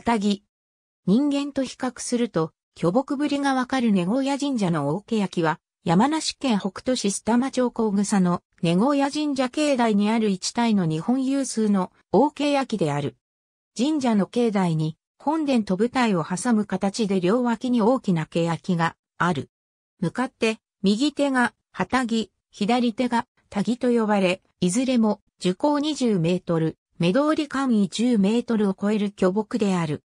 たぎ。人間と比較すると、巨木ぶりがわかる根郷屋神社の大家焼は、山梨県北杜市須玉町小草の根郷屋神社境内にある一体の日本有数の大家焼である。神社の境内に本殿と舞台を挟む形で両脇に大きなけ焼がある。向かって、右手が旗木、左手がたぎと呼ばれ、いずれも樹高20メートル、目通り間位10メートルを超える巨木である。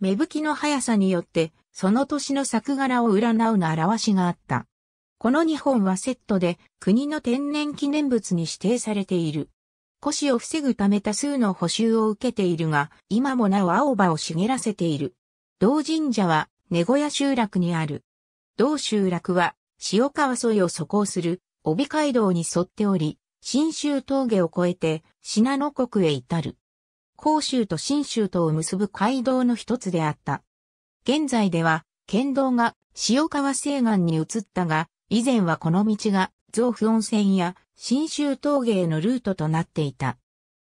芽吹きの速さによって、その年の作柄を占うの表しがあった。この2本はセットで国の天然記念物に指定されている。古を防ぐため多数の補修を受けているが、今もなお青葉を茂らせている。同神社は、根小屋集落にある。同集落は、塩川沿いを疎行する、帯街道に沿っており、新州峠を越えて、信濃国へ至る。甲州と新州とを結ぶ街道の一つであった。現在では、県道が塩川西岸に移ったが、以前はこの道が造府温泉や新州峠へのルートとなっていた。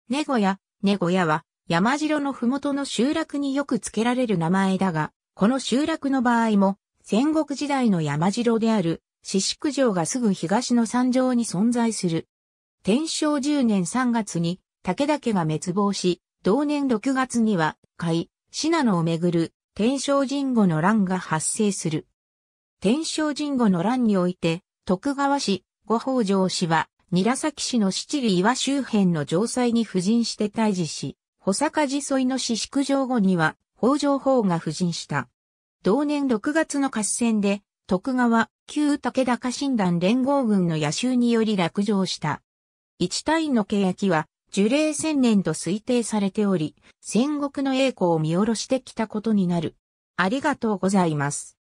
ネゴヤ、ネゴヤは山城の麓の集落によく付けられる名前だが、この集落の場合も戦国時代の山城である四宿城がすぐ東の山城に存在する。天正10年3月に武田家が滅亡し、同年6月には、甲斐、信濃をめぐる天正神後の乱が発生する。天正神後の乱において、徳川氏、御北条氏は、韮崎氏の七里岩周辺の城塞に布陣して退治し、保坂寺沿いの市宿城後には、北条法が布陣した。同年6月の合戦で、徳川、旧武田家臣団連合軍の野衆により落城した。一単位の契約は樹齢千年と推定されており、戦国の栄光を見下ろしてきたことになる。ありがとうございます。